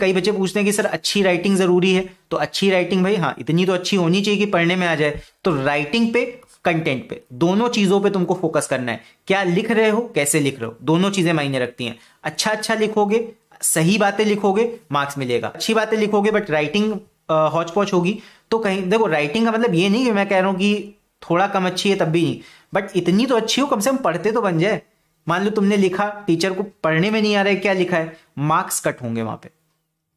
कई बच्चे पूछते हैं कि सर अच्छी राइटिंग जरूरी है तो अच्छी राइटिंग भाई हाँ इतनी तो अच्छी होनी चाहिए कि पढ़ने में आ जाए तो राइटिंग पे कंटेंट पे दोनों चीजों पे तुमको फोकस करना है क्या लिख रहे हो कैसे लिख रहे हो दोनों चीजें मायने रखती हैं अच्छा अच्छा लिखोगे सही बातें लिखोगे मार्क्स मिलेगा अच्छी बातें लिखोगे बट राइटिंग हॉच पौच होगी तो कहीं देखो राइटिंग का मतलब ये नहीं कि मैं कह रहा हूं कि थोड़ा कम अच्छी है तब भी नहीं बट इतनी तो अच्छी हो कम से कम पढ़ते तो बन जाए मान लो तुमने लिखा टीचर को पढ़ने में नहीं आ रहा है क्या लिखा है मार्क्स कट होंगे वहां पे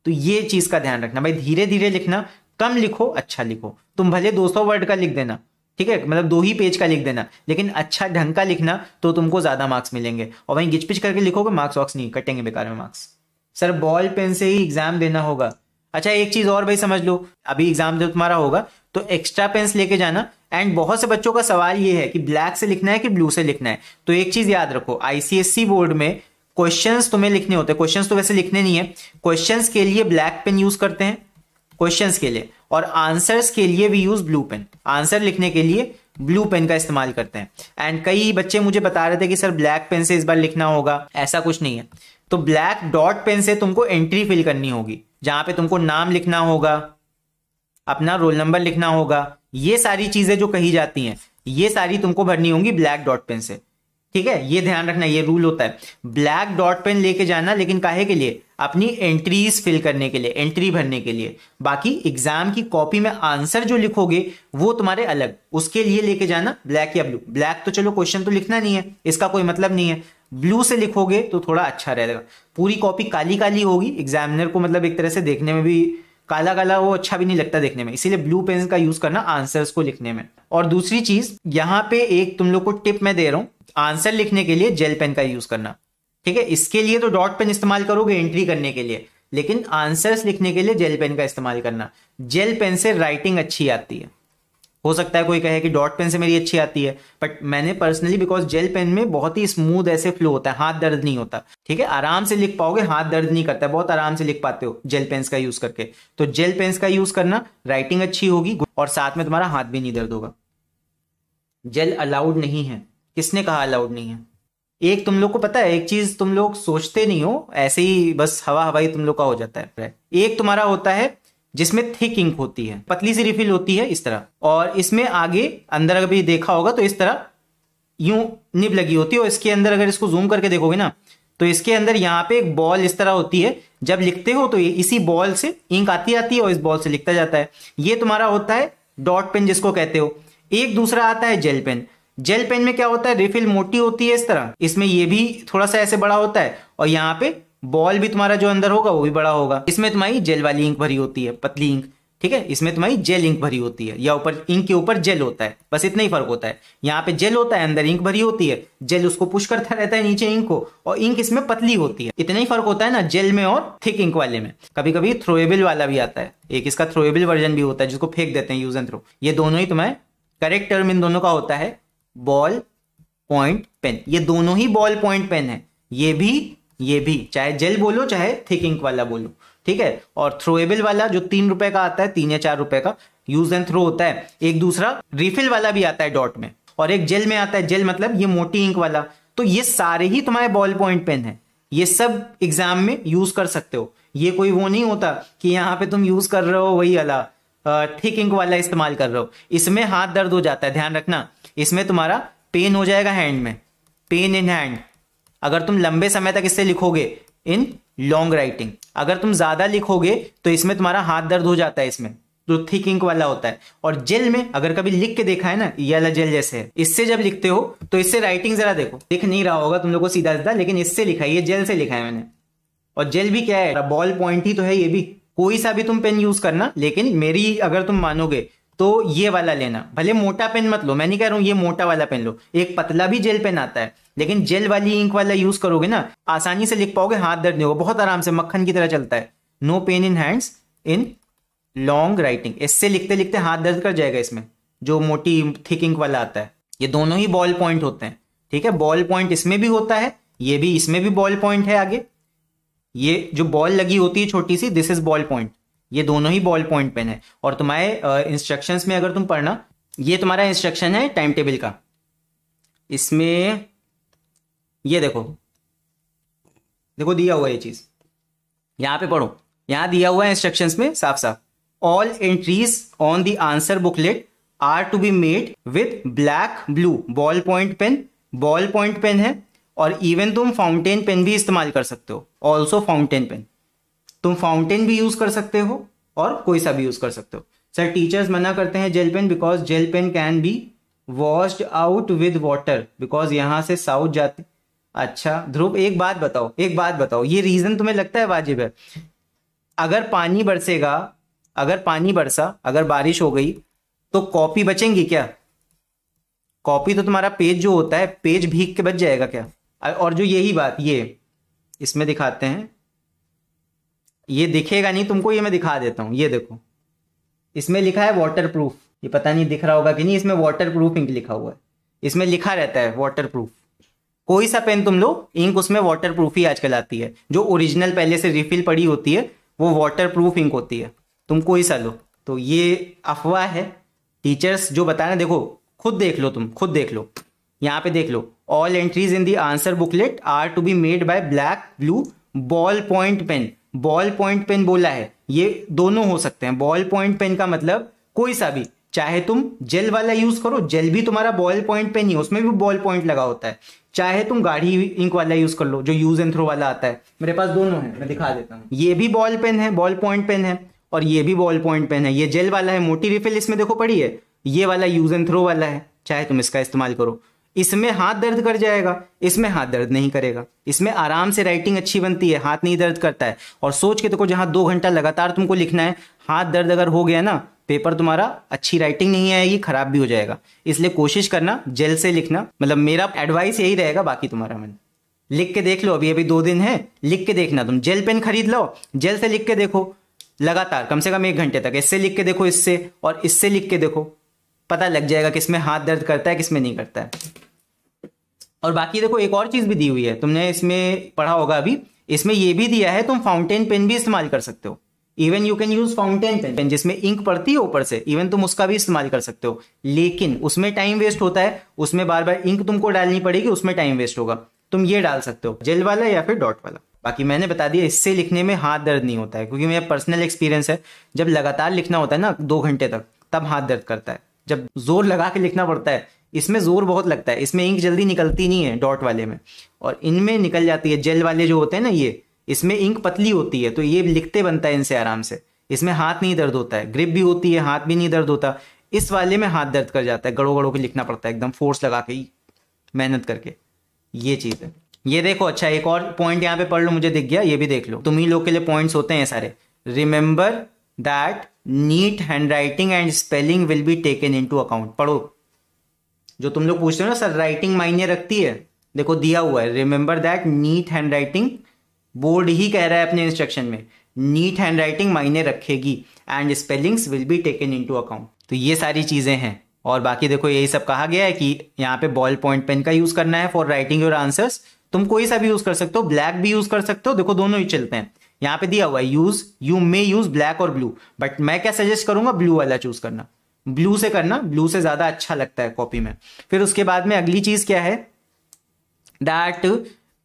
तो ये चीज का ध्यान रखना भाई धीरे धीरे लिखना कम लिखो अच्छा लिखो तुम भले 200 वर्ड का लिख देना ठीक है मतलब दो ही पेज का लिख देना लेकिन अच्छा ढंग का लिखना तो तुमको ज्यादा मार्क्स मिलेंगे और वहीं गिचपिच करके लिखोगे मार्क्स वॉक्स नहीं कटेंगे बेकार में मार्क्स सर बॉल पेन से ही एग्जाम देना होगा अच्छा एक चीज और भाई समझ लो अभी एग्जाम जब तुम्हारा होगा तो एक्स्ट्रा पेन्स लेके जाना एंड बहुत से बच्चों का सवाल ये है कि ब्लैक से लिखना है कि ब्लू से लिखना है तो एक चीज याद रखो आईसीएससी बोर्ड में क्वेश्चन तुम्हें लिखने होते हैं क्वेश्चन तो वैसे लिखने नहीं है क्वेश्चन के लिए ब्लैक पेन यूज करते हैं क्वेश्चन के लिए और आंसर्स के लिए भी यूज ब्लू पेन आंसर लिखने के लिए ब्लू पेन का इस्तेमाल करते हैं एंड कई बच्चे मुझे बता रहे थे कि सर ब्लैक पेन से इस बार लिखना होगा ऐसा कुछ नहीं है तो ब्लैक डॉट पेन से तुमको एंट्री फिल करनी होगी जहां पे तुमको नाम लिखना होगा अपना रोल नंबर लिखना होगा ये सारी चीजें जो कही जाती हैं ये सारी तुमको भरनी होंगी ब्लैक डॉट पेन से ठीक है ये ध्यान रखना ये रूल होता है ब्लैक डॉट पेन लेके जाना लेकिन काहे के लिए अपनी एंट्रीज फिल करने के लिए एंट्री भरने के लिए बाकी एग्जाम की कॉपी में आंसर जो लिखोगे वो तुम्हारे अलग उसके लिए लेके जाना ब्लैक या ब्लू ब्लैक तो चलो क्वेश्चन तो लिखना नहीं है इसका कोई मतलब नहीं है ब्लू से लिखोगे तो थोड़ा अच्छा रहेगा पूरी कॉपी काली काली होगी एग्जामिनर को मतलब एक तरह से देखने में भी काला काला वो अच्छा भी नहीं लगता देखने में इसीलिए ब्लू पेन का यूज करना आंसर्स को लिखने में और दूसरी चीज यहाँ पे एक तुम लोग को टिप मैं दे रहा हूँ आंसर लिखने के लिए जेल पेन का यूज करना ठीक है इसके लिए तो डॉट पेन इस्तेमाल करोगे एंट्री करने के लिए लेकिन आंसर्स लिखने के लिए जेल पेन का इस्तेमाल करना जेल पेन से राइटिंग अच्छी आती है हो सकता है कोई कहे कि डॉट पेन से मेरी अच्छी आती है बट मैंने पर्सनली बिकॉज जेल पेन में बहुत ही स्मूथ ऐसे फ्लो होता है हाथ दर्द नहीं होता ठीक है आराम से लिख पाओगे हाथ दर्द नहीं करता बहुत आराम से लिख पाते हो जेल पेन का यूज करके तो जेल पेन्स का यूज करना राइटिंग अच्छी होगी और साथ में तुम्हारा हाथ भी नहीं दर्द होगा जेल अलाउड नहीं है किसने कहा अलाउड नहीं है एक तुम लोग को पता है एक चीज तुम लोग सोचते नहीं हो ऐसे ही बस हवा हवाई तुम लोग का हो जाता है एक तुम्हारा होता है जिसमें थिक इंक होती है पतली सी रिफिल होती है इस तरह और इसमें आगे अंदर अगर देखा होगा तो इस तरह यूं निब लगी होती है और इसके अंदर अगर इसको जूम करके देखोगे ना तो इसके अंदर यहाँ पे एक बॉल इस तरह होती है जब लिखते हो तो इसी बॉल से इंक आती आती है और इस बॉल से लिखता जाता है ये तुम्हारा होता है डॉट पेन जिसको कहते हो एक दूसरा आता है जेल पेन जेल पेन में क्या होता है रिफिल मोटी होती है इस तरह इसमें ये भी थोड़ा सा ऐसे बड़ा होता है और यहाँ पे बॉल भी तुम्हारा जो अंदर होगा वो भी बड़ा होगा इसमें तुम्हारी जेल वाली इंक भरी होती है पतली इंक ठीक है इसमें तुम्हारी जेल इंक भरी होती है या ऊपर इंक के ऊपर जेल होता है बस इतना ही फर्क होता है यहाँ पे जेल होता है अंदर इंक भरी होती है जेल उसको पुश करता रहता है नीचे इंक को और इंक इसमें पतली होती है इतना ही फर्क होता है ना जेल में और थिक इंक वाले में कभी कभी थ्रोएबल वाला भी आता है एक इसका थ्रोएबल वर्जन भी होता है जिसको फेंक देते हैं यूज एंड थ्रो ये दोनों ही तुम्हें करेक्ट टर्म इन दोनों का होता है बॉल पॉइंट पेन ये दोनों ही बॉल पॉइंट पेन है ये भी ये भी चाहे जेल बोलो चाहे थिक इंक वाला बोलो ठीक है और थ्रोएबल वाला जो तीन रुपए का आता है तीन या चार रुपए का यूज एंड थ्रो होता है एक दूसरा रिफिल वाला भी आता है डॉट में और एक जेल में आता है जेल मतलब ये मोटी इंक वाला तो ये सारे ही तुम्हारे बॉल पॉइंट पेन है ये सब एग्जाम में यूज कर सकते हो ये कोई वो नहीं होता कि यहाँ पे तुम यूज कर रहे हो वही वाला थिक इंक वाला इस्तेमाल कर रहे हो इसमें हाथ दर्द हो जाता है ध्यान रखना इसमें तुम्हारा पेन हो जाएगा हैंड में पेन इन हैंड अगर तुम लंबे समय तक इससे लिखोगे इन लॉन्ग राइटिंग अगर तुम ज़्यादा लिखोगे तो इसमें तुम्हारा हाथ दर्द हो जाता है इसमें जो थिक इंक वाला होता है और जेल में अगर कभी लिख के देखा है ना ये वाला जेल जैसे है इससे जब लिखते हो तो इससे राइटिंग जरा देखो दिख नहीं रहा होगा तुम लोग को सीधा सीधा लेकिन इससे लिखा है ये जेल से लिखा है मैंने और जेल भी क्या है बॉल पॉइंट ही तो है ये भी कोई सा भी तुम पेन यूज करना लेकिन मेरी अगर तुम मानोगे तो ये वाला लेना भले मोटा पेन मत लो मैं नहीं कह रहा हूँ ये मोटा वाला पेन लो एक पतला भी जेल पेन आता है लेकिन जेल वाली इंक वाला यूज करोगे ना आसानी से लिख पाओगे हाथ दर्द नहीं होगा बहुत आराम से मक्खन की तरह चलता है no pain in hands in long writing इससे लिखते लिखते हाथ दर्द कर जाएगा इसमें जो मोटी थिक इंक वाला आता है ये दोनों ही बॉल पॉइंट होते हैं ठीक है बॉल पॉइंट इसमें भी होता है ये भी इसमें भी बॉल पॉइंट है आगे ये जो बॉल लगी होती है छोटी सी दिस इज बॉल पॉइंट ये दोनों ही बॉल पॉइंट पेन है और तुम्हारे इंस्ट्रक्शंस में अगर तुम पढ़ना ये तुम्हारा इंस्ट्रक्शन है टाइम टेबल का इसमें ये देखो देखो दिया हुआ ये चीज़ यहां पे पढ़ो यहां दिया हुआ है इंस्ट्रक्शंस में साफ साफ all entries on the answer booklet are to be made with black blue ball point pen ball point pen है और इवन तुम फाउंटेन पेन भी इस्तेमाल कर सकते हो ऑल्सो फाउंटेन पेन तुम फाउंटेन भी यूज कर सकते हो और कोई सा भी यूज कर सकते हो सर टीचर्स मना करते हैं gel pen because gel pen can be washed out with water because यहां से साउथ जाते अच्छा ध्रुव एक बात बताओ एक बात बताओ ये रीजन तुम्हें लगता है वाजिब है अगर पानी बरसेगा अगर पानी बरसा अगर बारिश हो गई तो कॉपी बचेंगी क्या कॉपी तो तुम्हारा पेज जो होता है पेज भीग के बच जाएगा क्या और जो यही बात ये इसमें दिखाते हैं ये दिखेगा नहीं तुमको ये मैं दिखा देता हूँ ये देखो इसमें लिखा है वाटर प्रूफ ये पता नहीं दिख रहा होगा कि नहीं इसमें वाटर प्रूफ इंक लिखा हुआ है इसमें लिखा रहता है वाटर प्रूफ कोई सा पेन तुम लो इंक उसमें वाटर प्रूफ ही आजकल आती है जो ओरिजिनल पहले से रिफिल पड़ी होती है वो वाटर प्रूफ इंक होती है तुम कोई सा लो तो ये अफवाह है टीचर्स जो बता रहे देखो खुद देख लो तुम खुद देख लो यहाँ पे देख लो all entries in the answer booklet are to be made by black blue ball point pen ball point pen बोला है ये दोनों हो सकते हैं बॉल पॉइंट पेन का मतलब कोई सा भी चाहे तुम जेल वाला यूज करो जेल भी तुम्हारा बॉल पॉइंट पेन ही उसमें भी बॉल पॉइंट लगा होता है चाहे तुम गाढ़ी इंक वाला यूज कर लो जो यूज एंड थ्रो वाला आता है मेरे पास दोनों है मैं दिखा देता हूँ ये भी बॉल पेन है बॉल पॉइंट पेन है और ये भी बॉल पॉइंट पेन है ये जेल वाला है मोटी रिफिल इसमें देखो पड़ी है ये वाला यूज एंड थ्रो वाला है चाहे तुम इसका इस्तेमाल करो इसमें हाथ दर्द कर जाएगा इसमें हाथ दर्द नहीं करेगा इसमें आराम से राइटिंग अच्छी बनती है हाथ नहीं दर्द करता है और सोच के देखो जहां दो घंटा लगातार तुमको लिखना है हाथ दर्द अगर हो गया ना पेपर तुम्हारा अच्छी राइटिंग नहीं आएगी खराब भी हो जाएगा इसलिए कोशिश करना जेल से लिखना मतलब मेरा एडवाइस यही रहेगा बाकी तुम्हारा मन लिख के देख लो अभी अभी दो दिन है लिख के देखना तुम जेल पेन खरीद लो जेल से लिख के देखो लगातार कम से कम एक घंटे तक इससे लिख के देखो इससे और इससे लिख के देखो पता लग जाएगा किसमें हाथ दर्द करता है किसमें नहीं करता है और बाकी देखो एक और चीज़ भी दी हुई है तुमने इसमें पढ़ा होगा अभी इसमें यह भी दिया है तुम फाउंटेन पेन भी इस्तेमाल कर सकते हो even you can use fountain pen pen जिसमें इंक पड़ती है ऊपर से इवन तुम उसका भी इस्तेमाल कर सकते हो लेकिन उसमें टाइम वेस्ट होता है उसमें बार बार इंक तुमको डालनी पड़ेगी उसमें टाइम वेस्ट होगा तुम ये डाल सकते हो जेल वाला या फिर डॉट वाला बाकी मैंने बता दिया इससे लिखने में हाथ दर्द नहीं होता है क्योंकि मेरा पर्सनल एक्सपीरियंस है जब लगातार लिखना होता है ना दो घंटे तक तब हाथ दर्द करता है जब जोर लगा के लिखना पड़ता है इसमें ज़ोर बहुत लगता है इसमें इंक जल्दी निकलती नहीं है डॉट वाले में और इनमें निकल जाती है जेल वाले जो होते हैं ना ये इसमें इंक पतली होती है तो ये लिखते बनता है इनसे आराम से इसमें हाथ नहीं दर्द होता है ग्रिप भी होती है हाथ भी नहीं दर्द होता इस वाले में हाथ दर्द कर जाता है गड़ो गड़ो के लिखना पड़ता है एकदम फोर्स लगा के मेहनत करके ये चीज़ है ये देखो अच्छा एक और पॉइंट यहाँ पे पढ़ लो मुझे दिख गया ये भी देख लो तुम ही लोग के लिए पॉइंट्स होते हैं सारे remember that neat handwriting and spelling will be taken into account पढ़ो जो तुम लोग पूछते हो ना सर राइटिंग मायने रखती है देखो दिया हुआ है remember that neat handwriting board ही कह रहा है अपने इंस्ट्रक्शन में नीट हैंड राइटिंग मायने रखेगी and spellings will be taken into account तो ये सारी चीज़ें हैं और बाकी देखो यही सब कहा गया है कि यहाँ पे बॉल पॉइंट पेन का यूज़ करना है फॉर राइटिंग योर आंसर्स तुम कोई सा भी यूज़ कर सकते हो ब्लैक भी यूज़ कर सकते हो देखो दोनों ही चलते हैं यहाँ पे दिया हुआ है use you may use black और ब्लू बट मैं क्या सजेस्ट करूंगा ब्लू वाला चूज़ करना ब्लू से करना ब्लू से ज़्यादा अच्छा लगता है कॉपी में फिर उसके बाद में अगली चीज़ क्या है दैट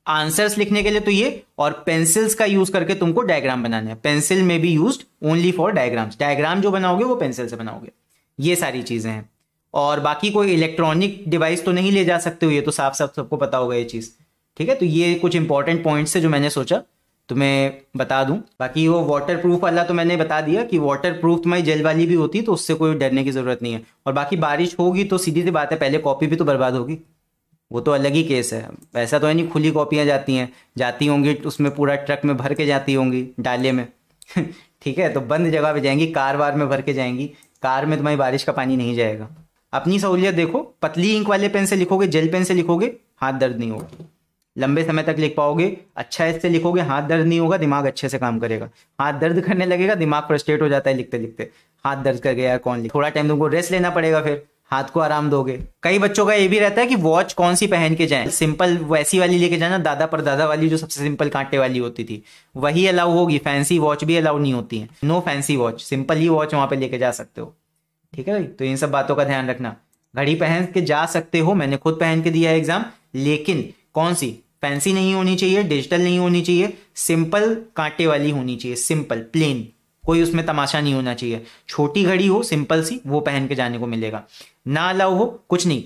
आंसर्स लिखने के लिए तो ये और पेंसिल्स का यूज करके तुमको डायग्राम बनाना है पेंसिल में भी use only for diagrams diagram जो बनाओगे वो पेंसिल से बनाओगे ये सारी चीज़ें हैं और बाकी कोई इलेक्ट्रॉनिक डिवाइस तो नहीं ले जा सकते हो ये तो साफ साफ सबको पता होगा ये चीज़ ठीक है तो ये कुछ इंपॉर्टेंट पॉइंट्स है जो मैंने सोचा तो मैं बता दूं बाकी वो वाटर प्रूफ वाला तो मैंने बता दिया कि वाटर प्रूफ तुम्हारी जेल वाली भी होती है तो उससे कोई डरने की ज़रूरत नहीं है और बाकी बारिश होगी तो सीधी सी बात है पहले कॉपी भी तो बर्बाद होगी वो तो अलग ही केस है ऐसा तो है नहीं खुली कॉपियाँ जाती हैं जाती होंगी उसमें पूरा ट्रक में भर के जाती होंगी डाले में ठीक है तो बंद जगह पे जाएंगी कार वार में भर के जाएंगी कार में तुम्हारी बारिश का पानी नहीं जाएगा अपनी सहूलियत देखो पतली इंक वाले पेन से लिखोगे जेल पेन से लिखोगे हाथ दर्द नहीं होगा लंबे समय तक लिख पाओगे अच्छा इससे लिखोगे हाथ दर्द नहीं होगा दिमाग अच्छे से काम करेगा हाथ दर्द करने लगेगा दिमाग फ्रस्ट्रेट हो जाता है लिखते लिखते हाथ दर्द कर गया कौन लिख थोड़ा टाइम तुमको रेस्ट लेना पड़ेगा फिर हाथ को आराम दोगे कई बच्चों का ये भी रहता है कि वॉच कौन सी पहन के जाए सिंपल वैसी वाली लेके जाना दादा पर दादा वाली जो सबसे सिंपल कांटे वाली होती थी वही अलाउ होगी फैंसी वॉच भी अलाउ नहीं होती है नो फैंसी वॉच सिंपल ही वॉच वहां पे लेके जा सकते हो ठीक है भाई तो इन सब बातों का ध्यान रखना घड़ी पहन के जा सकते हो मैंने खुद पहन के दिया है एग्जाम लेकिन कौन सी फैंसी नहीं होनी चाहिए डिजिटल नहीं होनी चाहिए सिंपल कांटे वाली होनी चाहिए सिंपल प्लेन कोई उसमें तमाशा नहीं होना चाहिए छोटी घड़ी हो सिंपल सी वो पहन के जाने को मिलेगा ना अलाउ हो कुछ नहीं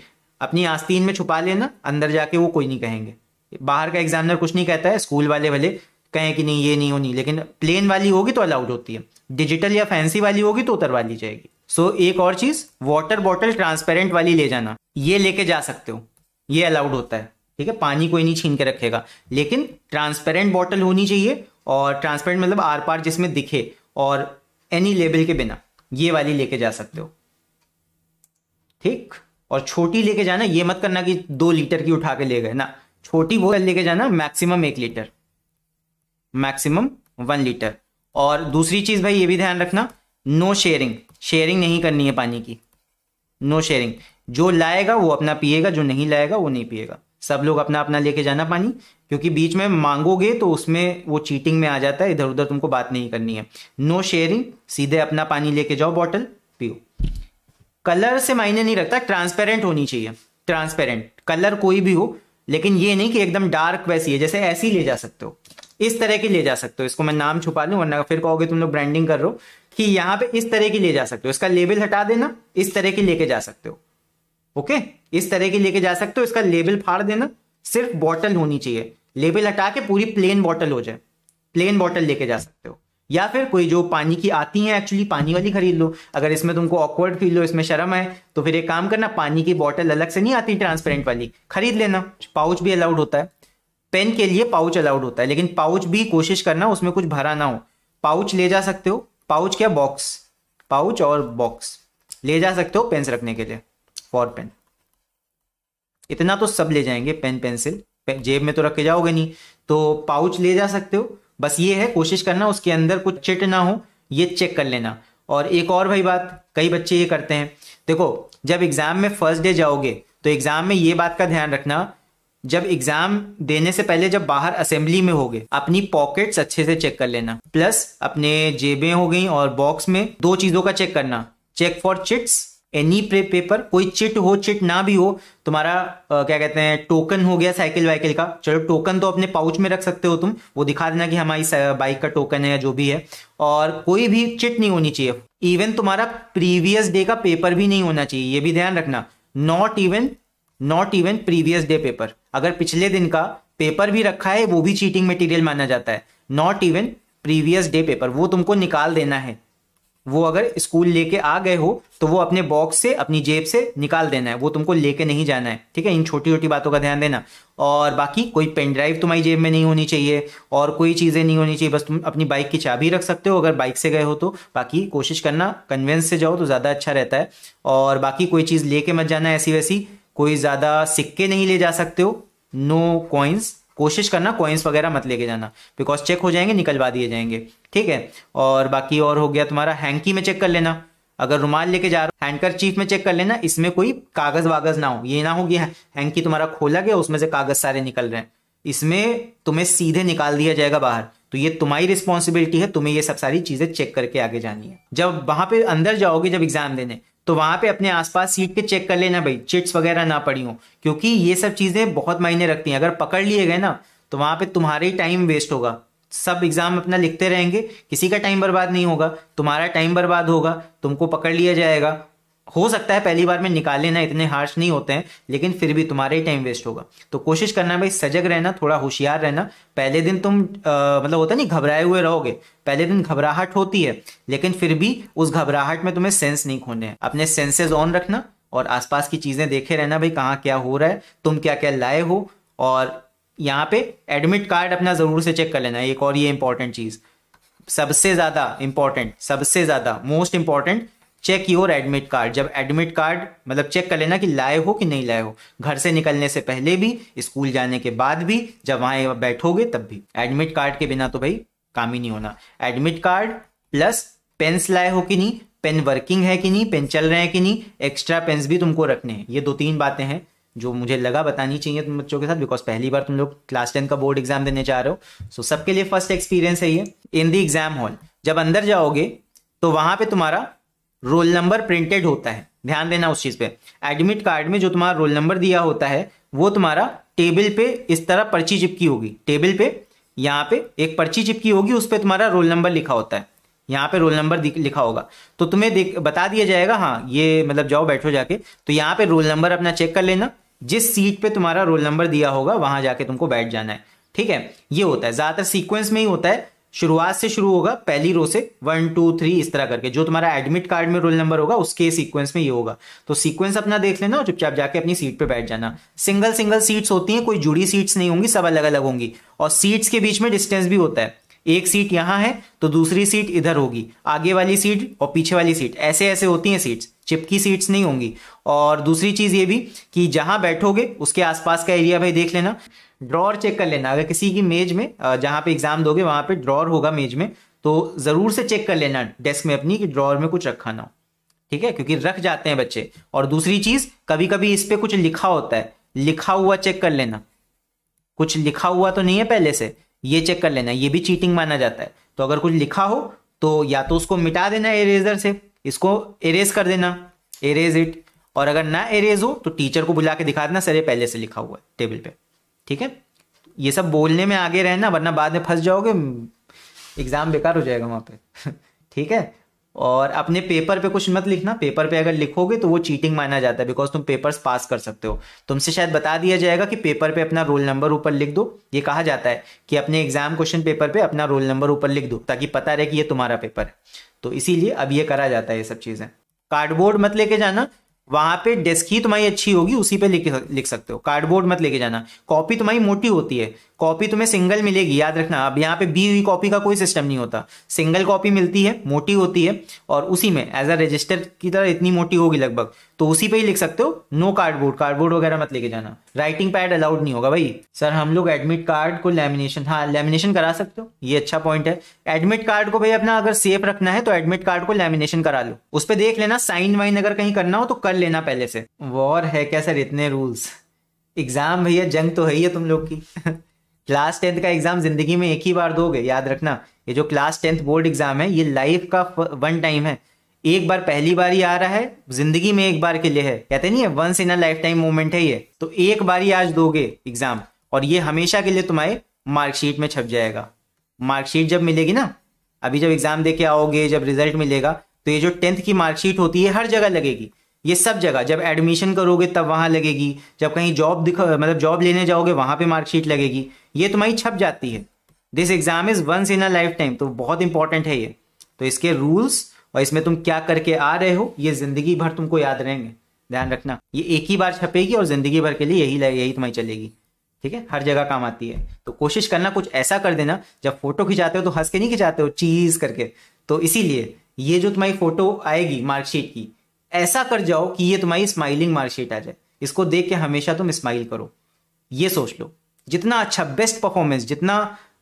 अपनी आस्तीन में छुपा लेना अंदर जाके वो कोई नहीं कहेंगे बाहर का एग्जामिनर कुछ नहीं कहता है स्कूल वाले भले कहें कि नहीं ये नहीं होनी लेकिन प्लेन वाली होगी तो अलाउड होती है डिजिटल या फैंसी वाली होगी तो उतरवा ली जाएगी सो so, एक और चीज वाटर बॉटल ट्रांसपेरेंट वाली ले जाना ये लेके जा सकते हो ये अलाउड होता है ठीक है पानी कोई नहीं छीन के रखेगा लेकिन ट्रांसपेरेंट बॉटल होनी चाहिए और ट्रांसपेरेंट मतलब आर पार जिसमें दिखे और एनी लेबल के बिना ये वाली लेके जा सकते हो ठीक और छोटी लेके जाना ये मत करना कि दो लीटर की उठा के ले गए ना छोटी बोतल लेके जाना मैक्सिमम एक लीटर मैक्सिमम वन लीटर और दूसरी चीज भाई ये भी ध्यान रखना नो शेयरिंग शेयरिंग नहीं करनी है पानी की नो शेयरिंग जो लाएगा वो अपना पिएगा जो नहीं लाएगा वो नहीं पिएगा सब लोग अपना अपना लेके जाना पानी क्योंकि बीच में मांगोगे तो उसमें वो चीटिंग में आ जाता है इधर उधर तुमको बात नहीं करनी है नो शेयरिंग सीधे अपना पानी लेके जाओ बॉटल पियो कलर से मायने नहीं रखता ट्रांसपेरेंट होनी चाहिए ट्रांसपेरेंट कलर कोई भी हो लेकिन ये नहीं कि एकदम डार्क वैसी है जैसे ऐसी ले जा सकते हो इस तरह की ले जा सकते हो इसको मैं नाम छुपा लूँ वरना फिर कहोगे तुम लोग ब्रांडिंग कर रहे हो कि यहाँ पे इस तरह की ले जा सकते हो इसका लेबल हटा देना इस तरह की लेके जा सकते हो ओके इस तरह की लेके जा सकते हो इसका लेबल फाड़ देना सिर्फ बॉटल होनी चाहिए लेबल हटा के पूरी प्लेन बॉटल हो जाए प्लेन बॉटल लेके जा सकते हो या फिर कोई जो पानी की आती है एक्चुअली पानी वाली खरीद लो अगर इसमें तुमको ऑकवर्ड फील हो इसमें शर्म है तो फिर एक काम करना पानी की बॉटल अलग से नहीं आती ट्रांसपेरेंट वाली खरीद लेना पाउच भी अलाउड होता है पेन के लिए पाउच अलाउड होता है लेकिन पाउच भी कोशिश करना उसमें कुछ भरा ना हो पाउच ले जा सकते हो पाउच क्या बॉक्स पाउच और बॉक्स ले जा सकते हो पेन्स रखने के लिए फॉर पेन इतना तो सब ले जाएंगे पेन पेंसिल जेब में तो रख के जाओगे नहीं तो पाउच ले जा सकते हो बस ये है कोशिश करना उसके अंदर कुछ चिट ना हो ये चेक कर लेना और एक और भाई बात कई बच्चे ये करते हैं देखो जब एग्ज़ाम में फर्स्ट डे जाओगे तो एग्ज़ाम में ये बात का ध्यान रखना जब एग्ज़ाम देने से पहले जब बाहर असेंबली में होगे अपनी पॉकेट्स अच्छे से चेक कर लेना प्लस अपने जेबें हो गई और बॉक्स में दो चीज़ों का चेक करना चेक फॉर चिट्स एनी पे पेपर कोई चिट हो चिट ना भी हो तुम्हारा आ, क्या कहते हैं टोकन हो गया साइकिल वाइकिल का चलो टोकन तो अपने पाउच में रख सकते हो तुम वो दिखा देना कि हमारी बाइक का टोकन है या जो भी है और कोई भी चिट नहीं होनी चाहिए इवन तुम्हारा प्रीवियस डे का पेपर भी नहीं होना चाहिए ये भी ध्यान रखना not even not even previous day paper अगर पिछले दिन का पेपर भी रखा है वो भी चीटिंग मेटीरियल माना जाता है not even previous day paper वो तुमको निकाल देना है वो अगर स्कूल लेके आ गए हो तो वो अपने बॉक्स से अपनी जेब से निकाल देना है वो तुमको लेके नहीं जाना है ठीक है इन छोटी छोटी बातों का ध्यान देना और बाकी कोई पेन ड्राइव तुम्हारी जेब में नहीं होनी चाहिए और कोई चीज़ें नहीं होनी चाहिए बस तुम अपनी बाइक की चाबी रख सकते हो अगर बाइक से गए हो तो बाकी कोशिश करना कन्वेंस से जाओ तो ज़्यादा अच्छा रहता है और बाकी कोई चीज़ लेके मत जाना ऐसी वैसी कोई ज़्यादा सिक्के नहीं ले जा सकते हो नो कॉइन्स कोशिश करना कॉइन्स वगैरह मत लेके जाना बिकॉज चेक हो जाएंगे निकलवा दिए जाएंगे ठीक है और बाकी और हो गया तुम्हारा हैंकी में चेक कर लेना अगर रुमाल लेके जा रहा हो हैंडकर चीफ में चेक कर लेना इसमें कोई कागज वागज ना हो ये ना हो कि हैंकी हाँ, तुम्हारा खोला गया उसमें से कागज सारे निकल रहे हैं इसमें तुम्हें सीधे निकाल दिया जाएगा बाहर तो ये तुम्हारी रिस्पॉन्सिबिलिटी है तुम्हें ये सब सारी चीजें चेक करके आगे जानी है जब वहां पे अंदर जाओगे जब एग्जाम देने तो वहां पे अपने आसपास सीट के चेक कर लेना भाई चिट्स वगैरह ना पड़ी हो क्योंकि ये सब चीजें बहुत मायने रखती हैं अगर पकड़ लिए गए ना तो वहां पे तुम्हारे ही टाइम वेस्ट होगा सब एग्जाम अपना लिखते रहेंगे किसी का टाइम बर्बाद नहीं होगा तुम्हारा टाइम बर्बाद होगा तुमको पकड़ लिया जाएगा हो सकता है पहली बार में निकाल लेना इतने हार्श नहीं होते हैं लेकिन फिर भी तुम्हारा ही टाइम वेस्ट होगा तो कोशिश करना भाई सजग रहना थोड़ा होशियार रहना पहले दिन तुम आ, मतलब होता नहीं घबराए हुए रहोगे पहले दिन घबराहट होती है लेकिन फिर भी उस घबराहट में तुम्हें सेंस नहीं खोने हैं अपने सेंसेज ऑन रखना और आसपास की चीज़ें देखे रहना भाई कहाँ क्या हो रहा है तुम क्या क्या लाए हो और यहाँ पे एडमिट कार्ड अपना ज़रूर से चेक कर लेना एक और ये इंपॉर्टेंट चीज़ सबसे ज़्यादा इंपॉर्टेंट सबसे ज़्यादा most important check your admit card जब एडमिट कार्ड मतलब चेक कर लेना कि लाए हो कि नहीं लाए हो घर से निकलने से पहले भी स्कूल जाने के बाद भी जब वहां बैठोगे तब भी एडमिट कार्ड के बिना तो भाई काम ही नहीं होना एडमिट कार्ड प्लस पेन्स लाए हो कि नहीं पेन वर्किंग है कि नहीं पेन चल रहे हैं कि नहीं एक्स्ट्रा पेन्स भी तुमको रखने हैं ये दो तीन बातें हैं जो मुझे लगा बतानी चाहिए तुम बच्चों के साथ बिकॉज पहली बार तुम लोग क्लास टेन का बोर्ड एग्जाम देने जा रहे हो सो सबके लिए फर्स्ट एक्सपीरियंस है ये इन द एग्जाम हॉल जब अंदर जाओगे तो वहां पे तुम्हारा रोल नंबर प्रिंटेड होता है ध्यान देना उस चीज़ पे एडमिट कार्ड में जो तुम्हारा रोल नंबर दिया होता है वो तुम्हारा टेबल पे इस तरह पर्ची चिपकी होगी टेबल पे यहाँ पे एक पर्ची चिपकी होगी उस पर तुम्हारा रोल नंबर लिखा होता है यहाँ पे रोल नंबर लिखा होगा तो तुम्हें देख बता दिया जाएगा हाँ ये मतलब जाओ बैठो जाके तो यहाँ पे रोल नंबर अपना चेक कर लेना जिस सीट पे तुम्हारा रोल नंबर दिया होगा वहां जाके तुमको बैठ जाना है ठीक है ये होता है ज़्यादातर सीक्वेंस में ही होता है शुरुआत से शुरू होगा पहली रो से वन टू थ्री इस तरह करके जो तुम्हारा एडमिट कार्ड में रोल नंबर होगा उसके सीक्वेंस में ये होगा तो सीक्वेंस अपना देख लेना और चुपचाप जाके अपनी सीट पे बैठ जाना सिंगल सिंगल सीट्स होती हैं कोई जुड़ी सीट्स नहीं होंगी सब अलग अलग होंगी और सीट्स के बीच में डिस्टेंस भी होता है एक सीट यहाँ है तो दूसरी सीट इधर होगी आगे वाली सीट और पीछे वाली सीट ऐसे ऐसे होती हैं सीट्स चिपकी सीट्स नहीं होंगी और दूसरी चीज़ ये भी कि जहां बैठोगे उसके आसपास का एरिया भाई देख लेना ड्रॉर चेक कर लेना अगर किसी की मेज में जहां पे एग्जाम दोगे वहां पे ड्रॉर होगा मेज में तो ज़रूर से चेक कर लेना डेस्क में अपनी कि ड्रॉर में कुछ रखा ना हो ठीक है क्योंकि रख जाते हैं बच्चे और दूसरी चीज़ कभी कभी इस पर कुछ लिखा होता है लिखा हुआ चेक कर लेना कुछ लिखा हुआ तो नहीं है पहले से ये चेक कर लेना ये भी चीटिंग माना जाता है तो अगर कुछ लिखा हो तो या तो उसको मिटा देना इरेजर से इसको इरेज कर देना इरेज इट और अगर ना इरेज हो तो टीचर को बुला के दिखा देना सर ये पहले से लिखा हुआ है टेबल पे ठीक है ये सब बोलने में आगे रहना वरना बाद में फंस जाओगे एग्ज़ाम बेकार हो जाएगा वहां पे ठीक है और अपने पेपर पे कुछ मत लिखना पेपर पे अगर लिखोगे तो वो चीटिंग माना जाता है बिकॉज तुम पेपर्स पास कर सकते हो तुमसे शायद बता दिया जाएगा कि पेपर पे अपना रोल नंबर ऊपर लिख दो ये कहा जाता है कि अपने एग्जाम क्वेश्चन पेपर पे अपना रोल नंबर ऊपर लिख दो ताकि पता रहे कि ये तुम्हारा पेपर है तो इसीलिए अब ये करा जाता है ये सब चीज़ें कार्डबोर्ड मत लेके जाना वहां पे डेस्क ही तुम्हारी अच्छी होगी उसी पे लिख लिख सकते हो कार्डबोर्ड मत लेके जाना कॉपी तुम्हारी मोटी होती है कॉपी तुम्हें सिंगल मिलेगी याद रखना अब यहाँ पे बी हुई कॉपी का कोई सिस्टम नहीं होता सिंगल कॉपी मिलती है मोटी होती है और उसी में एज अ रजिस्टर की तरह इतनी मोटी होगी लगभग तो उसी पे ही लिख सकते हो नो कार्डबोर्ड कार्डबोर्ड वगैरह मत लेके जाना राइटिंग पैड अलाउड नहीं होगा भाई सर हम लोग एडमिट कार्ड को लेमिनेशन हाँ लेमिनेशन करा सकते हो ये अच्छा पॉइंट है एडमिट कार्ड को भाई अपना अगर सेफ रखना है तो एडमिट कार्ड को लेमिनेशन करा लो उस पर देख लेना साइन वाइन अगर कहीं करना हो तो कर लेना पहले से वॉर है क्या सर इतने रूल्स एग्जाम भैया जंग तो है ही है तुम लोग की क्लास टेंथ का एग्जाम जिंदगी में एक ही बार दोगे याद रखना ये जो क्लास टेंथ बोर्ड एग्जाम है ये लाइफ का वन टाइम है एक बार पहली बार ही आ रहा है जिंदगी में एक बार के लिए है कहते नहीं है once in a lifetime moment है ये तो एक बार ही आज दोगे एग्जाम और ये हमेशा के लिए तुम्हारे मार्कशीट में छप जाएगा मार्कशीट जब मिलेगी ना अभी जब एग्जाम दे के आओगे जब रिजल्ट मिलेगा तो ये जो टेंथ की मार्कशीट होती है हर जगह लगेगी ये सब जगह जब एडमिशन करोगे तब वहां लगेगी जब कहीं जॉब दिख मतलब जॉब लेने जाओगे वहां पे मार्कशीट लगेगी ये तुम्हारी छप जाती है this exam is once in a lifetime तो बहुत इंपॉर्टेंट है ये तो इसके रूल्स और इसमें तुम क्या करके आ रहे हो ये जिंदगी भर तुमको याद रहेंगे ध्यान रखना ये एक ही बार छपेगी और जिंदगी भर के लिए यही यही तुम्हारी चलेगी ठीक है हर जगह काम आती है तो कोशिश करना कुछ ऐसा कर देना जब फोटो खिंचाते हो तो हंस के नहीं खिंचाते हो चीज करके तो इसीलिए ये जो तुम्हारी फोटो आएगी मार्कशीट की ऐसा कर जाओ कि ये तुम्हारी स्माइलिंग मार्कशीट आ जाए इसको देख के हमेशा तुम स्माइल करो ये सोच लो जितना अच्छा बेस्ट परफॉर्मेंस जितना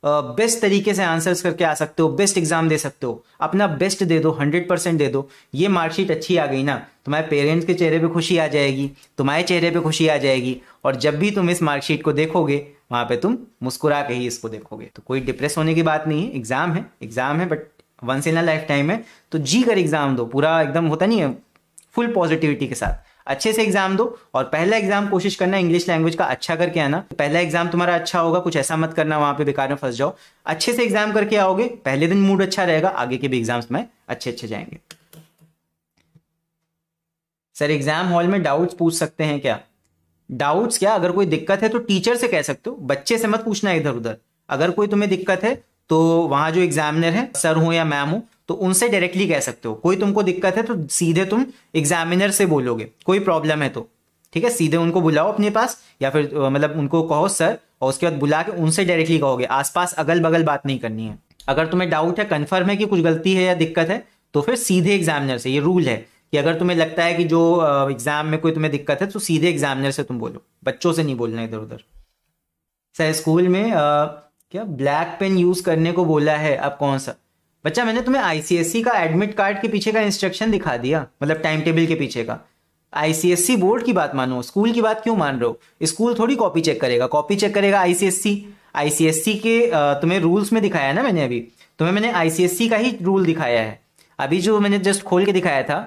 बेस्ट तरीके से आंसर्स करके आ सकते हो बेस्ट एग्जाम दे सकते हो अपना बेस्ट दे दो हंड्रेड परसेंट दे दो ये मार्कशीट अच्छी आ गई ना तुम्हारे पेरेंट्स के चेहरे पे खुशी आ जाएगी तुम्हारे चेहरे पे खुशी आ जाएगी और जब भी तुम इस मार्कशीट को देखोगे वहां पे तुम मुस्कुरा के ही इसको देखोगे तो कोई डिप्रेस होने की बात नहीं है एग्जाम है एग्जाम है but once in a lifetime है तो जी कर एग्जाम दो पूरा एकदम होता नहीं है फुल पॉजिटिविटी के साथ अच्छे से एग्जाम दो और पहला एग्जाम कोशिश करना इंग्लिश लैंग्वेज का अच्छा करके आना पहला एग्जाम तुम्हारा अच्छा होगा कुछ ऐसा मत करना वहां पे बेकार में फंस जाओ अच्छे से एग्जाम करके आओगे पहले दिन मूड अच्छा रहेगा आगे के भी एग्जाम्स में अच्छे अच्छे जाएंगे सर एग्जाम हॉल में डाउट्स पूछ सकते हैं क्या डाउट्स क्या अगर कोई दिक्कत है तो टीचर से कह सकते हो बच्चे से मत पूछना इधर उधर अगर कोई तुम्हें दिक्कत है तो वहां जो एग्जामिनर है सर हो या मैम हो तो उनसे डायरेक्टली कह सकते हो कोई तुमको दिक्कत है तो सीधे तुम एग्जामिनर से बोलोगे कोई प्रॉब्लम है तो ठीक है सीधे उनको बुलाओ अपने पास या फिर मतलब उनको कहो सर और उसके बाद बुला के उनसे डायरेक्टली कहोगे आसपास अगल बगल बात नहीं करनी है अगर तुम्हें डाउट है कन्फर्म है कि कुछ गलती है या दिक्कत है तो फिर सीधे एग्जामिनर से ये रूल है कि अगर तुम्हें लगता है कि जो एग्जाम में कोई तुम्हें दिक्कत है तो सीधे एग्जामिनर से तुम बोलो बच्चों से नहीं बोलना इधर उधर सर स्कूल में आ, क्या ब्लैक पेन यूज करने को बोला है अब कौन सा बच्चा मैंने तुम्हें आईसीएससी का एडमिट कार्ड के पीछे का इंस्ट्रक्शन दिखा दिया मतलब टाइम टेबल के पीछे का आईसीएससी बोर्ड की बात मानो स्कूल की बात क्यों मान रहे हो स्कूल थोड़ी कॉपी चेक करेगा कॉपी चेक करेगा आईसीएससी आईसीएससी के तुम्हें रूल्स में दिखाया ना मैंने अभी तुम्हें मैंने आईसीएससी का ही रूल दिखाया है अभी जो मैंने जस्ट खोल के दिखाया था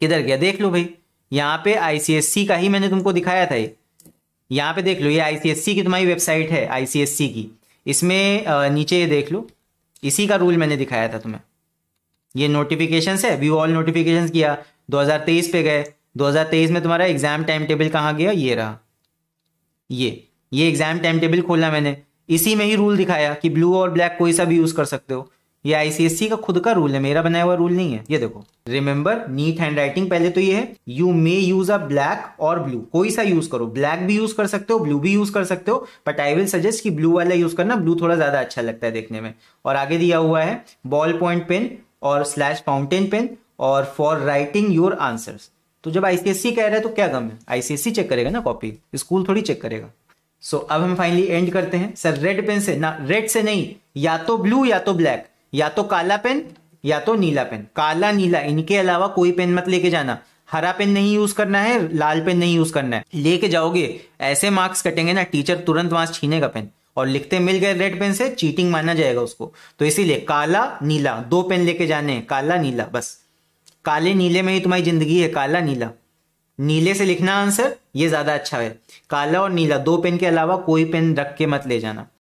किधर गया देख लो भाई यहाँ पे आईसीएससी का ही मैंने तुमको दिखाया था ये यहाँ पे देख लो ये आईसीएससी की तुम्हारी वेबसाइट है आईसीएससी की इसमें नीचे ये देख लो इसी का रूल मैंने दिखाया था तुम्हें ये नोटिफिकेशन है व्यू ऑल नोटिफिकेशन किया 2023 पे गए 2023 में तुम्हारा एग्जाम टाइम टेबल कहाँ गया ये रहा ये ये एग्जाम टाइम टेबल खोला मैंने इसी में ही रूल दिखाया कि ब्लू और ब्लैक कोई सा भी यूज कर सकते हो ये आईसीएससी का खुद का रूल है मेरा बनाया हुआ रूल नहीं है ये देखो रिमेंबर नीट हैंड राइटिंग पहले तो ये है you may use a black और ब्लू कोई सा यूज करो ब्लैक भी यूज कर सकते हो ब्लू भी यूज कर सकते हो बट आई विल सजेस्ट कि ब्लू वाला यूज करना ब्लू थोड़ा ज्यादा अच्छा लगता है देखने में और आगे दिया हुआ है बॉल पॉइंट पेन और स्लैश फाउंटेन पेन और फॉर राइटिंग योर आंसर तो जब आईसीएससी कह रहा है तो क्या गम है आईसीएससी चेक करेगा ना कॉपी स्कूल थोड़ी चेक करेगा सो so, अब हम फाइनली एंड करते हैं सर रेड पेन से ना रेड से नहीं या तो ब्लू या तो ब्लैक या तो काला पेन या तो नीला पेन काला नीला इनके अलावा कोई पेन मत लेके जाना हरा पेन नहीं यूज करना है लाल पेन नहीं यूज करना है लेके जाओगे ऐसे मार्क्स कटेंगे ना टीचर तुरंत वहां छीनेगा पेन और लिखते मिल गए रेड पेन से चीटिंग माना जाएगा उसको तो इसीलिए काला नीला दो पेन लेके जाने हैं काला नीला बस काले नीले में ही तुम्हारी जिंदगी है काला नीला नीले से लिखना आंसर ये ज्यादा अच्छा है काला और नीला दो पेन के अलावा कोई पेन रख के मत ले जाना